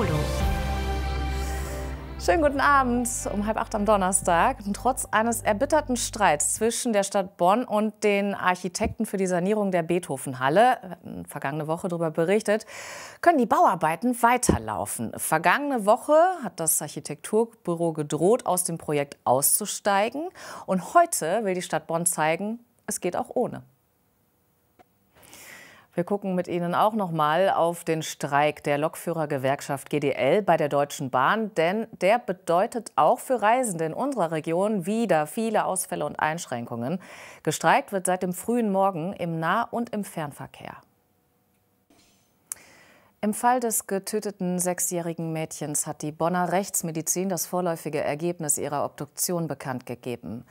Piccolo. Schönen guten Abend um halb acht am Donnerstag. Trotz eines erbitterten Streits zwischen der Stadt Bonn und den Architekten für die Sanierung der Beethovenhalle, wir hatten vergangene Woche darüber berichtet, können die Bauarbeiten weiterlaufen. Vergangene Woche hat das Architekturbüro gedroht, aus dem Projekt auszusteigen. Und heute will die Stadt Bonn zeigen, es geht auch ohne. Wir gucken mit Ihnen auch noch mal auf den Streik der Lokführergewerkschaft GDL bei der Deutschen Bahn, denn der bedeutet auch für Reisende in unserer Region wieder viele Ausfälle und Einschränkungen. Gestreikt wird seit dem frühen Morgen im Nah- und im Fernverkehr. Im Fall des getöteten sechsjährigen Mädchens hat die Bonner Rechtsmedizin das vorläufige Ergebnis ihrer Obduktion bekannt gegeben.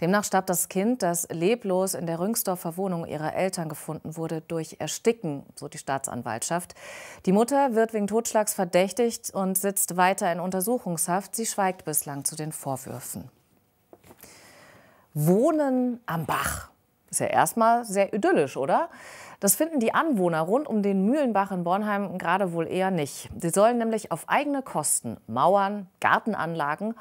Demnach starb das Kind, das leblos in der Rüngsdorfer Wohnung ihrer Eltern gefunden wurde, durch Ersticken, so die Staatsanwaltschaft. Die Mutter wird wegen Totschlags verdächtigt und sitzt weiter in Untersuchungshaft. Sie schweigt bislang zu den Vorwürfen. Wohnen am Bach. Ist ja erstmal sehr idyllisch, oder? Das finden die Anwohner rund um den Mühlenbach in Bornheim gerade wohl eher nicht. Sie sollen nämlich auf eigene Kosten Mauern, Gartenanlagen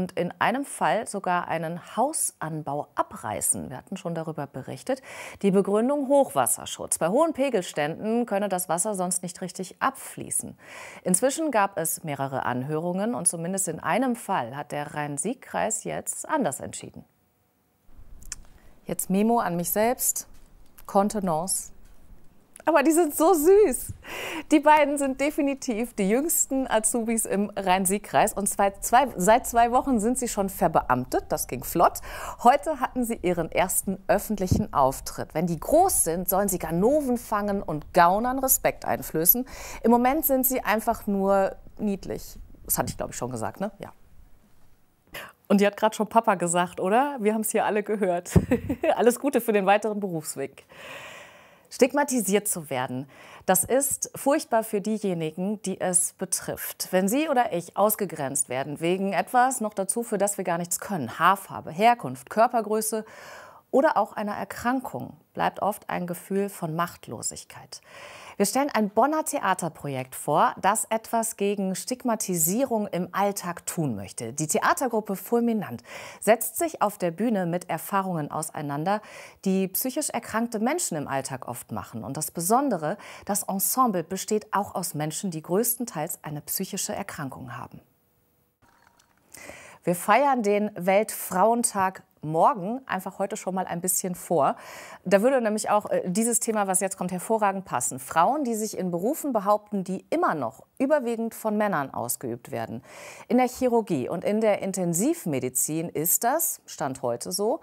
und in einem Fall sogar einen Hausanbau abreißen. Wir hatten schon darüber berichtet. Die Begründung Hochwasserschutz. Bei hohen Pegelständen könne das Wasser sonst nicht richtig abfließen. Inzwischen gab es mehrere Anhörungen und zumindest in einem Fall hat der Rhein-Sieg-Kreis jetzt anders entschieden. Jetzt Memo an mich selbst. Kontenance aber die sind so süß. Die beiden sind definitiv die jüngsten Azubis im Rhein-Sieg-Kreis. Und zwei, zwei, seit zwei Wochen sind sie schon verbeamtet. Das ging flott. Heute hatten sie ihren ersten öffentlichen Auftritt. Wenn die groß sind, sollen sie Ganoven fangen und Gaunern Respekt einflößen. Im Moment sind sie einfach nur niedlich. Das hatte ich, glaube ich, schon gesagt, ne? Ja. Und die hat gerade schon Papa gesagt, oder? Wir haben es hier alle gehört. Alles Gute für den weiteren Berufsweg. Stigmatisiert zu werden, das ist furchtbar für diejenigen, die es betrifft. Wenn Sie oder ich ausgegrenzt werden wegen etwas, noch dazu, für das wir gar nichts können, Haarfarbe, Herkunft, Körpergröße oder auch einer Erkrankung bleibt oft ein Gefühl von Machtlosigkeit. Wir stellen ein Bonner Theaterprojekt vor, das etwas gegen Stigmatisierung im Alltag tun möchte. Die Theatergruppe Fulminant setzt sich auf der Bühne mit Erfahrungen auseinander, die psychisch erkrankte Menschen im Alltag oft machen. Und das Besondere, das Ensemble besteht auch aus Menschen, die größtenteils eine psychische Erkrankung haben. Wir feiern den Weltfrauentag morgen einfach heute schon mal ein bisschen vor. Da würde nämlich auch äh, dieses Thema, was jetzt kommt, hervorragend passen. Frauen, die sich in Berufen behaupten, die immer noch überwiegend von Männern ausgeübt werden. In der Chirurgie und in der Intensivmedizin ist das, stand heute so.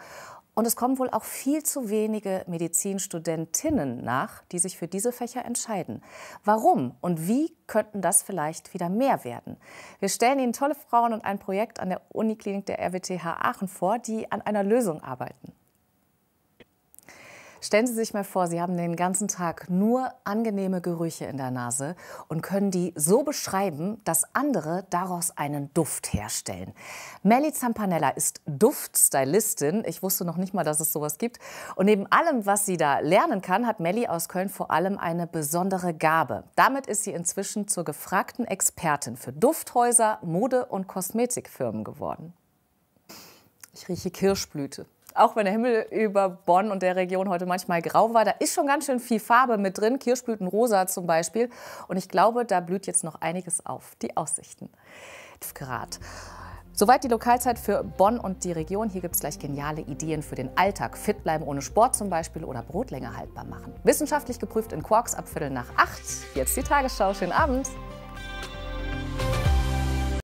Und es kommen wohl auch viel zu wenige Medizinstudentinnen nach, die sich für diese Fächer entscheiden. Warum und wie könnten das vielleicht wieder mehr werden? Wir stellen Ihnen tolle Frauen und ein Projekt an der Uniklinik der RWTH Aachen vor, die an einer Lösung arbeiten. Stellen Sie sich mal vor, Sie haben den ganzen Tag nur angenehme Gerüche in der Nase und können die so beschreiben, dass andere daraus einen Duft herstellen. Melly Zampanella ist Duftstylistin. Ich wusste noch nicht mal, dass es sowas gibt. Und neben allem, was sie da lernen kann, hat Melly aus Köln vor allem eine besondere Gabe. Damit ist sie inzwischen zur gefragten Expertin für Dufthäuser, Mode- und Kosmetikfirmen geworden. Ich rieche Kirschblüte auch wenn der Himmel über Bonn und der Region heute manchmal grau war, da ist schon ganz schön viel Farbe mit drin, Kirschblütenrosa zum Beispiel. Und ich glaube, da blüht jetzt noch einiges auf. Die Aussichten. Grad. Soweit die Lokalzeit für Bonn und die Region. Hier gibt es gleich geniale Ideen für den Alltag. Fit bleiben ohne Sport zum Beispiel oder Brotlänge haltbar machen. Wissenschaftlich geprüft in Quarks ab Viertel nach acht. Jetzt die Tagesschau. Schönen Abend.